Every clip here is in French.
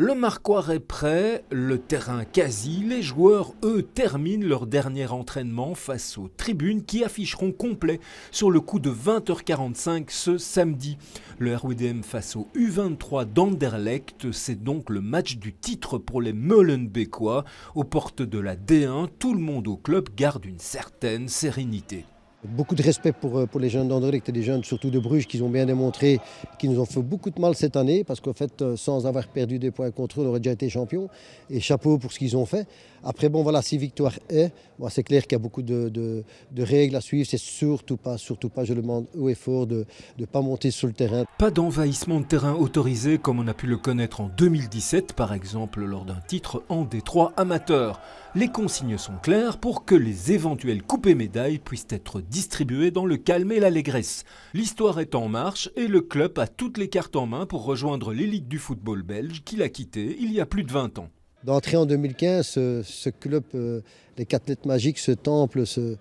Le Marquoir est prêt, le terrain quasi, les joueurs, eux, terminent leur dernier entraînement face aux tribunes qui afficheront complet sur le coup de 20h45 ce samedi. Le RWDM face au U23 d'Anderlecht, c'est donc le match du titre pour les Molenbeekois. Aux portes de la D1, tout le monde au club garde une certaine sérénité. Beaucoup de respect pour, euh, les jeunes qui et des jeunes surtout de Bruges qui ont bien démontré qu'ils nous ont fait beaucoup de mal cette année parce qu'en fait, euh, sans avoir perdu des points contre eux, on aurait déjà été champion. Et chapeau pour ce qu'ils ont fait. Après, bon, voilà, si victoire est, c'est clair qu'il y a beaucoup de, règles à suivre. C'est surtout pas, surtout pas, je le demande haut et fort, de ne pas monter sur le terrain. Pas d'envahissement de terrain autorisé comme on a pu le connaître en 2017, par exemple, lors d'un titre en Détroit amateur. Les consignes sont claires pour que les éventuels coupés médailles puissent être distribué dans le calme et l'allégresse. L'histoire est en marche et le club a toutes les cartes en main pour rejoindre l'élite du football belge qu'il a quitté il y a plus de 20 ans. D'entrée en 2015, ce, club, euh, les quatre lettres magiques, ce temple, ce,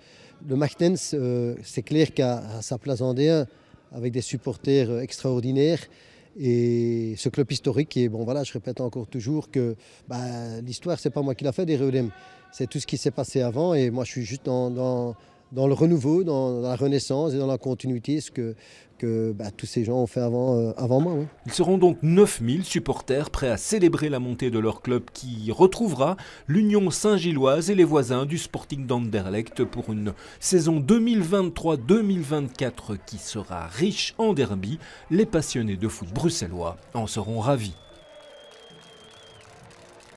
le Machtens, euh, c'est clair qu'à sa place en D1, avec des supporters euh, extraordinaires, et ce club historique. Et bon, voilà, je répète encore toujours que bah, l'histoire, c'est pas moi qui l'a fait des C'est tout ce qui s'est passé avant. Et moi, je suis juste dans, dans, dans le renouveau, dans, la renaissance et dans la continuité, ce que, que bah, tous ces gens ont fait avant, euh, moi. Ils seront donc 9000 supporters prêts à célébrer la montée de leur club qui retrouvera l'Union Saint-Gilloise et les voisins du Sporting d'Anderlecht pour une saison 2023-2024 qui sera riche en derby. Les passionnés de foot bruxellois en seront ravis.